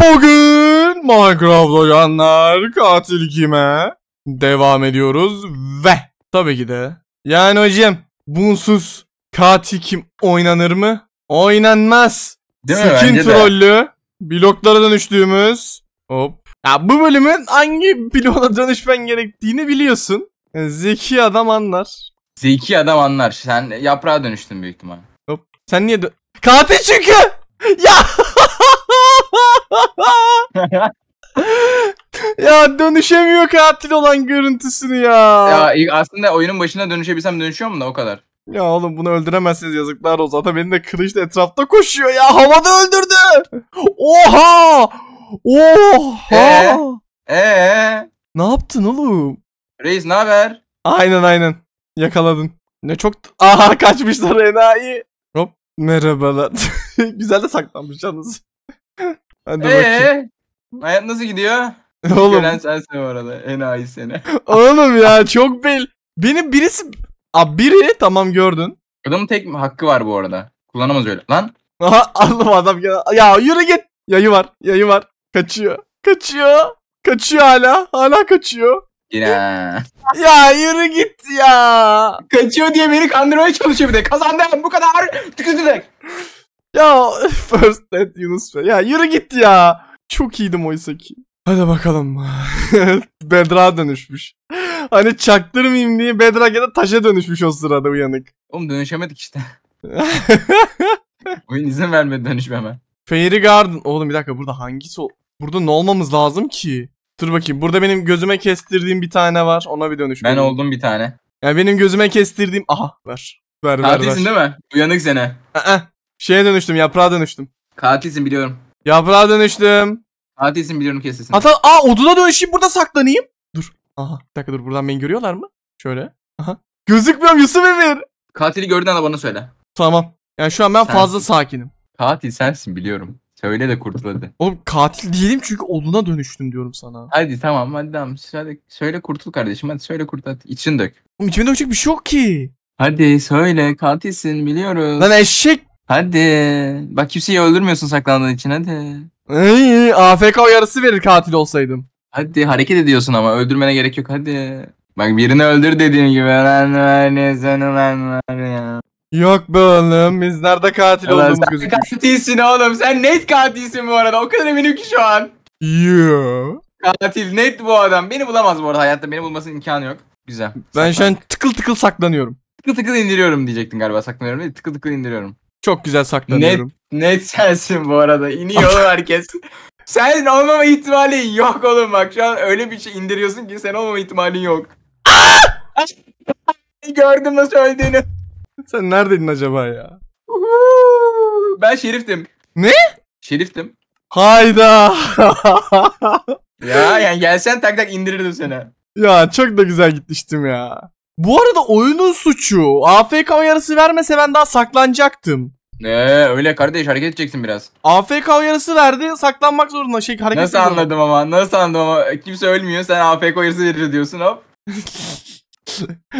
Bugün Minecraft oyanlar katil kime? Devam ediyoruz ve tabii ki de. Yani hocam bunsuz katil kim oynanır mı? Oynanmaz. Değil mi? Bence trollü. Bloklara dönüştüğümüz. Hop. Ya bu bölümün hangi bloğa dönüşmen gerektiğini biliyorsun. Yani zeki adam anlar. Zeki adam anlar. Sen yaprağa dönüştün büyük ihtimal. Hop. Sen niye dö- Katil çünkü! ya! ya dönüşemiyor katil olan görüntüsünü ya. Ya ilk aslında oyunun başına dönüşebilsem dönüşüyor mu da o kadar. Ya oğlum bunu öldüremezsiniz yazıklar olsun. Zaten benim de kılıç da etrafta koşuyor ya. Havada öldürdü. Oha! Oha! Ee, ee? Ne yaptın oğlum? Reis ne haber? Aynen aynen. Yakaladın. Ne çok... Aha kaçmışlar enayi. Hop merhabalar. Güzel de saklanmış yalnız. Hadi ee? bakayım. Hayat nasıl gidiyor? Oğlum. Gören sensin bu arada. En iyi seni. Oğlum ya çok bel. Benim birisi... Abi biri tamam gördün. Adamın tek hakkı var bu arada. Kullanamaz öyle. Lan. Aha aldım adam. Ya, yürü git. Yayı var. Yayı var. Kaçıyor. Kaçıyor. Kaçıyor hala. Hala kaçıyor. Yine. ya yürü git ya. Kaçıyor diye beni kandırmaya çalışıyor bir de. Kazandım bu kadar. Tıkı tık. Ya first dead Yunus. Ya yürü git ya. Çok iyiydim oysa ki. Hadi bakalım. Bedra dönüşmüş. Hani çaktırmayayım diye Bedra ya da taşa dönüşmüş o sırada uyanık. Oğlum dönüşemedik işte. Oyun izin vermedi dönüşmeme. Fairy Garden. Oğlum bir dakika burada hangisi o? Burada ne olmamız lazım ki? Dur bakayım. Burada benim gözüme kestirdiğim bir tane var. Ona bir dönüş. Ben oldum bir tane. Yani benim gözüme kestirdiğim... Aha ver. Ver ver Tatilsin ver. değil mi? Uyanık sene. Aa, şeye dönüştüm yaprağa dönüştüm. Katilsin biliyorum. Yaprağa dönüştüm. Adresin biliyorum kesesin. Hatta aa oduna dönüşeyim burada saklanayım. Dur. Aha bir dakika dur buradan beni görüyorlar mı? Şöyle. Aha. Gözükmüyorum Yusuf Emir. Katili gördüğün anda bana söyle. Tamam. Yani şu an ben Sensin. fazla sakinim. Katil sensin biliyorum. Söyle de kurtul hadi. Oğlum katil değilim çünkü oduna dönüştüm diyorum sana. Hadi tamam hadi tamam. Söyle, söyle kurtul kardeşim hadi söyle kurtul hadi. İçini dök. Oğlum içime dökecek bir şey yok ki. Hadi söyle katilsin biliyoruz. Lan eşek Hadi. Bak kimseyi öldürmüyorsun saklandığın için hadi. Ay, AFK uyarısı verir katil olsaydım. Hadi hareket ediyorsun ama öldürmene gerek yok hadi. Bak birini öldür dediğim gibi. Lan var ne sen lan var ya. Yok be oğlum biz nerede katil Ulan olduğumuz sen gözüküyor. katilsin oğlum sen net katilsin bu arada o kadar eminim ki şu an. Yo. Katil net bu adam beni bulamaz bu arada hayatta beni bulmasının imkanı yok. Güzel. Ben Saklan. şu an tıkıl tıkıl saklanıyorum. Tıkıl tıkıl indiriyorum diyecektin galiba saklanıyorum değil tıkıl tıkıl indiriyorum. Çok güzel saklanıyorum. Net, net sensin bu arada. İniyor herkes. Sen olmama ihtimali yok oğlum bak. Şu an öyle bir şey indiriyorsun ki sen olmama ihtimalin yok. Gördüm nasıl öldüğünü. Sen neredeydin acaba ya? Ben Şerif'tim. Ne? Şerif'tim. Hayda. ya yani gelsen tak tak indirirdim seni. Ya çok da güzel gitmiştim ya. Bu arada oyunun suçu. AFK uyarısı vermese ben daha saklanacaktım. Ee, öyle kardeş hareket edeceksin biraz. AFK uyarısı verdi saklanmak zorunda şey hareket Nasıl zorunda. anladım ama nasıl anladım ama kimse ölmüyor sen AFK uyarısı verir diyorsun hop.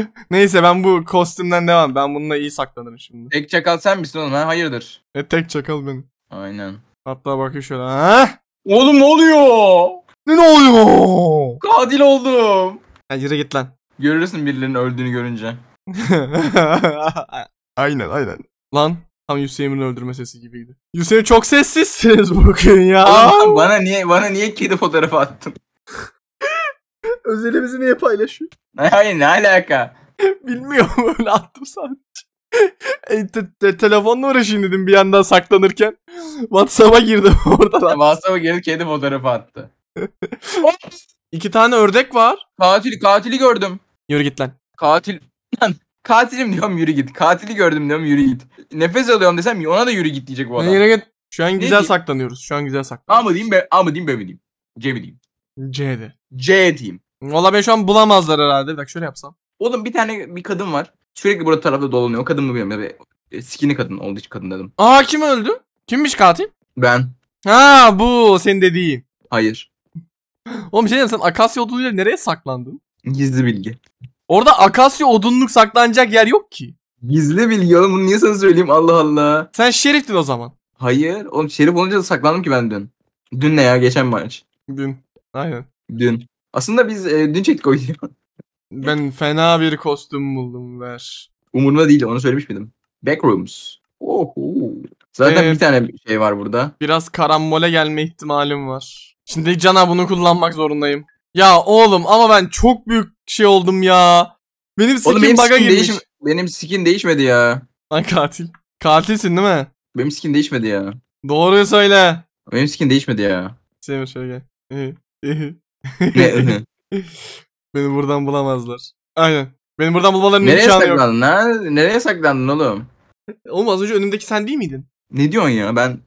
Neyse ben bu kostümden devam. Ben bununla iyi saklanırım şimdi. Tek çakal sen misin oğlum ha? Hayırdır? E tek çakal benim. Aynen. Hatta bakıyor şöyle. Ha? Oğlum ne oluyor? Ne, ne oluyor? Kadil oldum. Ya yürü git lan. Görürsün birilerinin öldüğünü görünce. aynen aynen. Lan tam Hüseyin'in öldürme sesi gibiydi. Hüseyin çok sessizsiniz bugün ya. Oğlum, bana niye bana niye kedi fotoğrafı attın? Özelimizi niye paylaşıyor? Hayır ne alaka? Bilmiyorum öyle attım sadece. e, te, te, telefonla uğraşayım dedim bir yandan saklanırken. WhatsApp'a girdim oradan. WhatsApp'a girip kedi fotoğrafı attı. İki tane ördek var. Katil, katili gördüm. Yürü git lan. Katil. Lan katilim diyorum yürü git. Katili gördüm diyorum yürü git. Nefes alıyorum desem ona da yürü git diyecek bu adam. Yürü git. Şu an güzel diyeyim? saklanıyoruz. Şu an güzel saklanıyoruz. A mı diyeyim be A mı diyeyim be mi diyeyim? C mi diyeyim? C C diyeyim. Valla ben şu an bulamazlar herhalde. Bir dakika şöyle yapsam. Oğlum bir tane bir kadın var. Sürekli burada tarafta dolanıyor. O kadın mı bilmiyorum. Ya e, skinny kadın oldu hiç kadın dedim. Aa kim öldü? Kimmiş katil? Ben. Ha bu senin dediğin. Hayır. Oğlum şey diyeyim sen akasya odunuyla nereye saklandın? Gizli bilgi. Orada akasya odunluk saklanacak yer yok ki. Gizli bilgi oğlum bunu niye sana söyleyeyim Allah Allah. Sen şeriftin o zaman. Hayır oğlum şerif olunca da saklandım ki ben dün. Dün ne ya geçen maç. Dün. Aynen. Dün. Aslında biz e, dün çektik o videoyu. Ben fena bir kostüm buldum ver. Umurumda değil onu söylemiş miydim? Backrooms. Oho. Zaten ee, bir tane şey var burada. Biraz karambole gelme ihtimalim var. Şimdi cana bunu kullanmak zorundayım. Ya oğlum ama ben çok büyük şey oldum ya. Benim skin Oğlum benim skin, girmiş. benim skin değişmedi ya. Lan katil. Katilsin değil mi? Benim skin değişmedi ya. Doğruyu söyle. Benim skin değişmedi ya. Semir şöyle gel. Beni buradan bulamazlar. Aynen. Beni buradan bulmalarının Nereye imkanı yok. saklandın Nereye saklandın oğlum? Oğlum az önce önümdeki sen değil miydin? Ne diyorsun ya ben?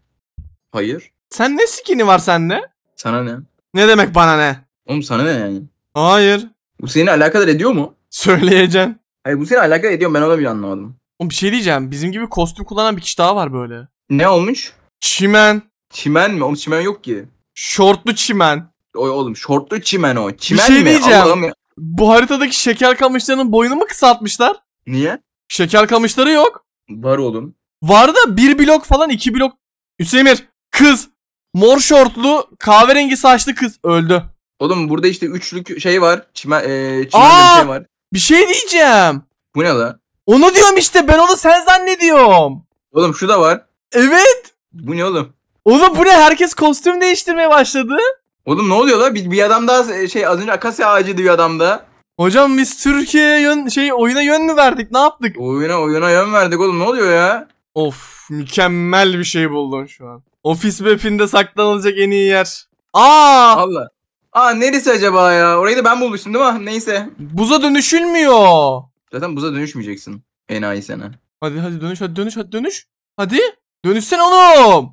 Hayır. Sen ne skin'i var sende? Sana ne? Ne demek bana ne? Oğlum sana ne yani? Hayır. Bu seni alakadar ediyor mu? Söyleyeceğim. Hayır bu seni alakadar ediyor ben onu bir anlamadım. Oğlum bir şey diyeceğim. Bizim gibi kostüm kullanan bir kişi daha var böyle. Ne olmuş? Çimen. Çimen mi? Oğlum çimen yok ki. Şortlu çimen. Oy oğlum şortlu çimen o. Çimen bir şey mi? diyeceğim. Allah'ım ya. Bu haritadaki şeker kamışlarının boyunu mu kısaltmışlar? Niye? Şeker kamışları yok. Var oğlum. Var da bir blok falan iki blok. Hüseyin kız. Mor şortlu kahverengi saçlı kız öldü. Oğlum burada işte üçlük şey var. çime e, Aa! şey var. Bir şey diyeceğim. Bu ne la? Onu diyorum işte ben onu sen zannediyorum. Oğlum şu da var. Evet. Bu ne oğlum? Oğlum bu ne herkes kostüm değiştirmeye başladı. Oğlum ne oluyor la? Bir, bir adam daha e, şey az önce akasya ağacıydı bir adam da. Hocam biz Türkiye'ye yön, şey oyuna yön mü verdik? Ne yaptık? Oyuna oyuna yön verdik oğlum ne oluyor ya? Of mükemmel bir şey buldun şu an. Ofis map'inde saklanılacak en iyi yer. Aa! Allah. Aa neresi acaba ya? Orayı da ben bulmuştum değil mi? Ah, neyse. Buza dönüşülmüyor. Zaten buza dönüşmeyeceksin. en Enayi sana. Hadi hadi dönüş hadi dönüş hadi dönüş. Hadi. Dönüşsen oğlum.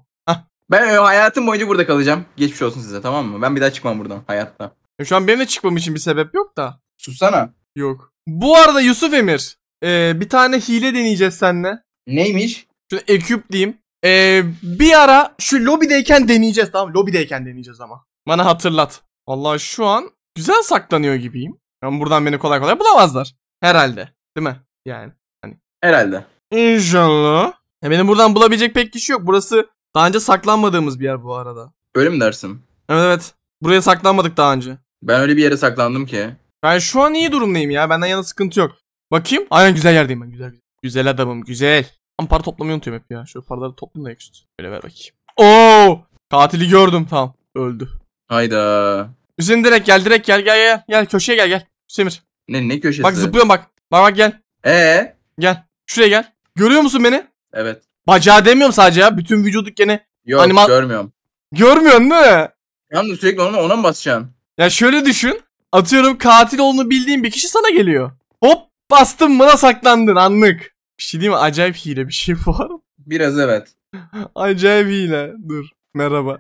Ben e, hayatım boyunca burada kalacağım. Geçmiş olsun size tamam mı? Ben bir daha çıkmam buradan hayatta. E, şu an benim de çıkmam için bir sebep yok da. Sussana. Yok. Bu arada Yusuf Emir. E, bir tane hile deneyeceğiz seninle. Neymiş? Şunu eküp diyeyim. E, bir ara şu lobideyken deneyeceğiz tamam Lobideyken deneyeceğiz ama. Bana hatırlat. Vallahi şu an güzel saklanıyor gibiyim. Yani buradan beni kolay kolay bulamazlar. Herhalde. Değil mi? Yani hani. Herhalde. İnşallah. Ya benim buradan bulabilecek pek kişi yok. Burası daha önce saklanmadığımız bir yer bu arada. Öyle mi dersin? Evet evet. Buraya saklanmadık daha önce. Ben öyle bir yere saklandım ki. Ben şu an iyi durumdayım ya. Benden yana sıkıntı yok. Bakayım. Aynen güzel yerdeyim ben. Güzel güzel. Güzel adamım güzel. Ama para toplamayı unutuyorum hep ya. Şu paraları toplayayım da eküstü. Böyle ver bakayım. Oo! Katili gördüm tamam. Öldü. Hayda. Hüseyin direkt gel direkt gel gel gel. Gel köşeye gel gel. Semir. Ne ne köşesi? Bak zıplıyorum bak. Bak bak gel. Ee? Gel. Şuraya gel. Görüyor musun beni? Evet. Bacağı demiyorum sadece ya. Bütün vücudu gene. Yok anima... görmüyorum. Görmüyorsun değil mi? Yalnız sürekli ona, ona mı basacaksın? Ya şöyle düşün. Atıyorum katil olduğunu bildiğin bir kişi sana geliyor. Hop bastım mı saklandın anlık. Bir şey değil mi? Acayip hile bir şey bu Biraz evet. Acayip hile. Dur. Merhaba.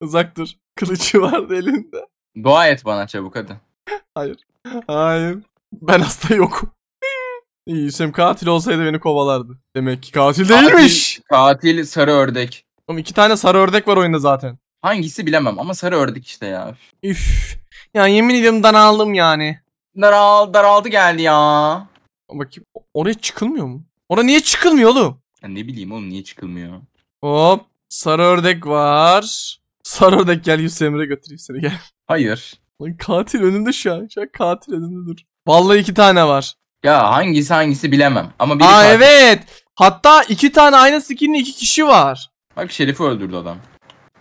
Uzak dur. Kılıcı vardı elinde. Dua et bana çabuk hadi. Hayır. Hayır. Ben hasta yokum. İyi Hüseyin katil olsaydı beni kovalardı. Demek ki katil değilmiş. Katil sarı ördek. Oğlum iki tane sarı ördek var oyunda zaten. Hangisi bilemem ama sarı ördek işte ya. Üf. Ya yemin ediyorum daraldım yani. Daral, daraldı geldi ya. Bakayım oraya çıkılmıyor mu? Oraya niye çıkılmıyor oğlum? Ya ne bileyim oğlum niye çıkılmıyor. Hop sarı ördek var. Sar ördek gel Yusuf Emre götüreyim seni gel. Hayır. Lan katil önünde şu an. Şu an katil önünde dur. Vallahi iki tane var. Ya hangisi hangisi bilemem. Ama biri Aa katil. evet. Hatta iki tane aynı skinli iki kişi var. Bak Şerif'i öldürdü adam.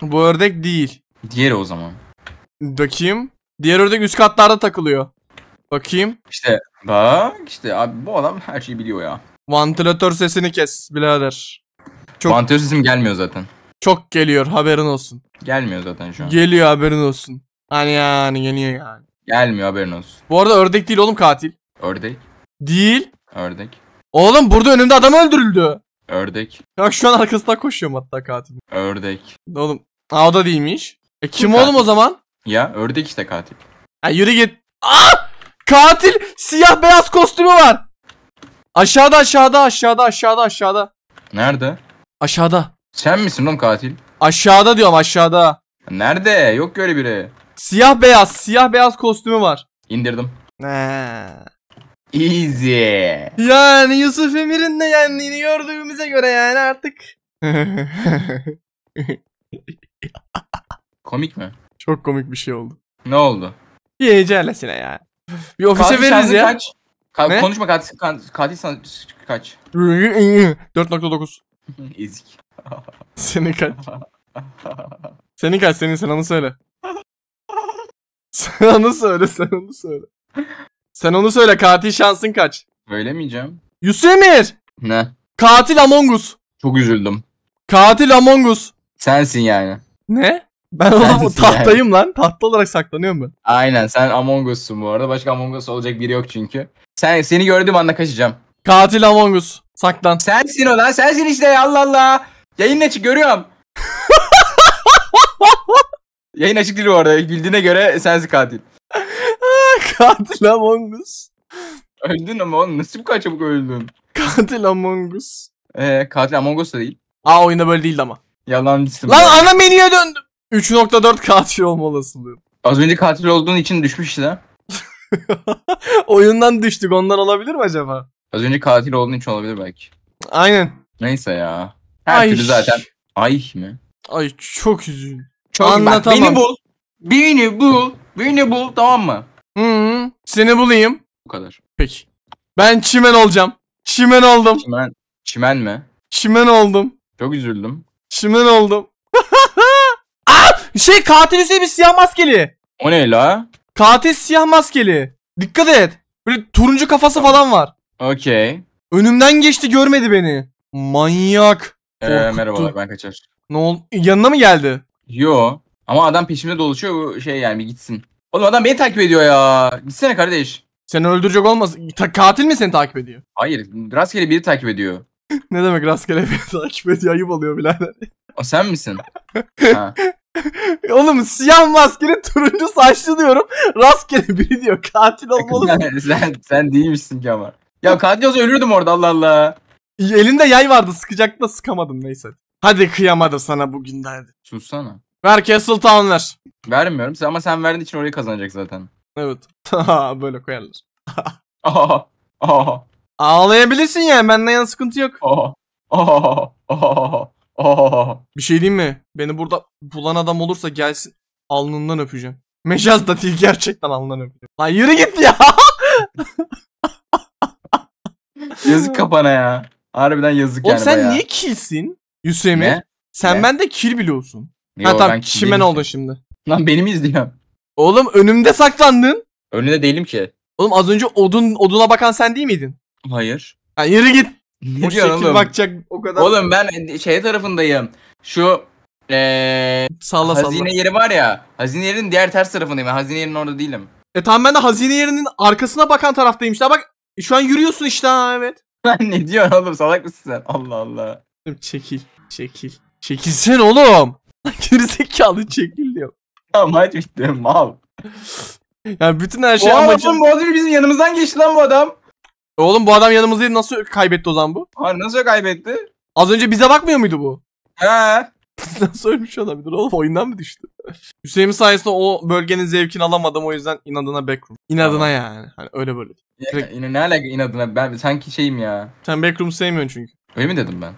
Bu ördek değil. Diğeri o zaman. Bakayım. Diğer ördek üst katlarda takılıyor. Bakayım. İşte bak işte abi bu adam her şeyi biliyor ya. Vantilatör sesini kes birader. Çok... Vantilatör sesim gelmiyor zaten. Çok geliyor haberin olsun. Gelmiyor zaten şu an. Geliyor haberin olsun. Hani yani geliyor yani. Gelmiyor haberin olsun. Bu arada ördek değil oğlum katil. Ördek. Değil. Ördek. Oğlum burada önümde adam öldürüldü. Ördek. Ya şu an arkasından koşuyorum hatta katil. Ördek. Oğlum. Aa o da değilmiş. E kim, kim oğlum o zaman? Ya ördek işte katil. Ha yürü git. Aa! Ah! Katil siyah beyaz kostümü var. Aşağıda aşağıda aşağıda aşağıda aşağıda. Nerede? Aşağıda. Sen misin oğlum katil? Aşağıda diyorum aşağıda. Nerede? Yok ki öyle biri. Siyah beyaz, siyah beyaz kostümü var. İndirdim. Ee. Easy. Yani Yusuf Emir'in de yendiğini gördüğümüze göre yani artık. komik mi? Çok komik bir şey oldu. Ne oldu? Bir heyecanlasına ya. Bir ofise katil veririz ya. Kaç? Ka ne? Konuşma katil, katil, katil kaç? 4.9 Ezik. Senin kaç? Senin kaç senin sen onu söyle. Sen onu söyle sen onu söyle. Sen onu söyle katil şansın kaç? Söylemeyeceğim. Yusemir! Ne? Katil Among Us. Çok üzüldüm. Katil Among Us. Sensin yani. Ne? Ben o Sensin tahtayım lan. Tahta olarak saklanıyorum ben. Aynen sen Among Us'sun bu arada. Başka Among Us olacak biri yok çünkü. Sen seni gördüğüm anda kaçacağım. Katil Among Us. Saklan. Sensin o lan sensin işte Allah Allah. Yayın açık görüyorum. Yayın açık değil bu arada. Bildiğine göre sensin katil. Ah, katil Among Us. Öldün ama oğlum nasıl bu kadar çabuk öldün? Katil Among Us. Ee, katil Among Us da değil. Aa oyunda böyle değildi ama. Yalancısın. Lan ana menüye döndüm. 3.4 katil olma olasılığı. Az önce katil olduğun için düşmüş işte. Oyundan düştük ondan olabilir mi acaba? Az önce katil olduğun için olabilir belki. Aynen. Neyse ya. Her Ay. türlü zaten. Ay mi? Ay çok üzüldüm. Çok Anlatamam. Bak, beni bul. Beni bul. Beni bul tamam mı? Hı hmm, -hı. Seni bulayım. Bu kadar. Peki. Ben çimen olacağım. Çimen oldum. Çimen, çimen mi? Çimen oldum. Çok üzüldüm. Çimen oldum. Aa! Şey katil bir siyah maskeli. O ne la? Katil siyah maskeli. Dikkat et. Böyle turuncu kafası falan var. Okey. Önümden geçti görmedi beni. Manyak. Korkuttu. Ee, merhabalar ben kaçar. Ne ol yanına mı geldi? Yo. Ama adam peşimde dolaşıyor bu şey yani bir gitsin. Oğlum adam beni takip ediyor ya. Gitsene kardeş. Seni öldürecek olmaz. Ta- katil mi seni takip ediyor? Hayır. Rastgele biri takip ediyor. ne demek rastgele biri takip ediyor? Ayıp oluyor birader. O sen misin? Oğlum siyah maskeli turuncu saçlı diyorum. Rastgele biri diyor. Katil olmalı. sen, sen, sen değilmişsin ki ama. Ya katil olsa ölürdüm orada Allah Allah. Elinde yay vardı sıkacak da sıkamadım neyse. Hadi kıyamadım sana bugün derdi. Sussana. Ver Castletown ver. Vermiyorum ama sen verdiğin için orayı kazanacak zaten. Evet. Böyle koyarlar. Aha. Aha. Ağlayabilirsin yani benden yana sıkıntı yok. Bir şey diyeyim mi? Beni burada bulan adam olursa gelsin alnından öpeceğim. Mecaz da değil gerçekten alnından öpeceğim. Lan yürü git ya. Yazık kapana ya. Harbiden yazık Oğlum yani sen bayağı. niye kilsin Hüsemi? Ne? Sen Ne? bende kil biliyorsun. Yo, ha tamam ben ne oldu şimdi. Lan beni mi izliyorsun? Oğlum önümde saklandın. Önünde değilim ki. Oğlum az önce odun oduna bakan sen değil miydin? Hayır. Ha yürü git. Ne O diyorsun oğlum? bakacak o kadar. Oğlum ben şey tarafındayım. Şu eee salla salla. yeri var ya. Hazine yerinin diğer ters tarafındayım. Ben hazine yerinin orada değilim. E tamam ben de hazine yerinin arkasına bakan taraftayım işte. Bak şu an yürüyorsun işte ha evet. Lan ne diyorsun oğlum salak mısın sen? Allah Allah. Çekil. Çekil. Çekilsen oğlum. Gerizekalı çekil diyor. Ya maç bitti mal. Yani bütün her şey Oha, amacı... Oğlum Boğazır bizim yanımızdan geçti lan bu adam. Oğlum bu adam yanımızdaydı nasıl kaybetti o zaman bu? Ha nasıl kaybetti? Az önce bize bakmıyor muydu bu? He. Nasıl ölmüş şey olabilir oğlum? Oyundan mı düştü? Hüseyin sayesinde o bölgenin zevkini alamadım o yüzden inadına backroom. İnadına Tamam. yani. Hani öyle böyle. Ya, yine ne alaka inadına? Ben sanki şeyim ya. Sen backroom sevmiyorsun çünkü. Öyle mi dedim ben?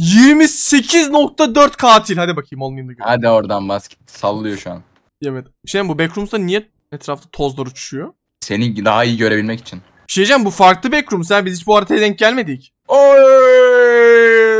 28.4 katil. Hadi bakayım olmayayım da göreyim. Hadi oradan basket. Sallıyor şu an. Yemedim. Bir Şey bu backrooms'ta niye etrafta tozlar uçuşuyor? Seni daha iyi görebilmek için. Bir şey diyeceğim bu farklı backroom. Sen biz hiç bu haritaya denk gelmedik. Oy!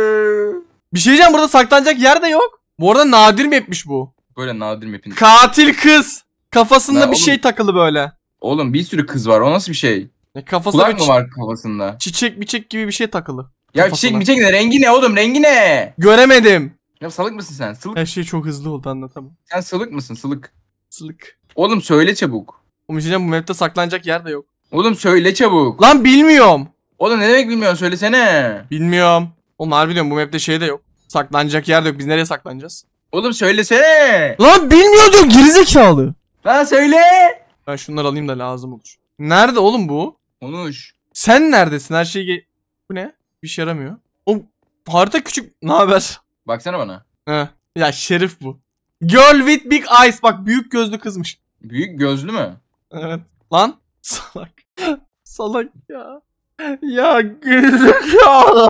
Bir şey diyeceğim burada saklanacak yer de yok. Bu arada nadir mi mapmiş bu. Böyle nadir mi map'in. Katil kız. Kafasında ya bir şey oğlum, şey takılı böyle. Oğlum bir sürü kız var. O nasıl bir şey? Ya kafasında Kulak mı var kafasında? Çiçek biçek gibi bir şey takılı. Ya kafasına. çiçek biçek ne? Rengi ne oğlum? Rengi ne? Göremedim. Ya salık mısın sen? Sılık. Her şey çok hızlı oldu anlatamam. Sen sılık mısın? Sılık. Sılık. Oğlum söyle çabuk. Oğlum şey bu map'te saklanacak yer de yok. Oğlum söyle çabuk. Lan bilmiyorum. Oğlum ne demek bilmiyorsun söylesene. Bilmiyorum. Oğlum harbiden bu map'te şey de yok. Saklanacak yer de yok. Biz nereye saklanacağız? Oğlum söylesene. Lan bilmiyordun gerizekalı. Lan söyle. Ben şunları alayım da lazım olur. Nerede oğlum bu? Onuş. Sen neredesin? Her şey Bu ne? Bir şey yaramıyor. O harita küçük. Ne haber? Baksana bana. He. Ya şerif bu. Girl with big eyes. Bak büyük gözlü kızmış. Büyük gözlü mü? Evet. Lan salak. salak ya. Ya gerizekalı.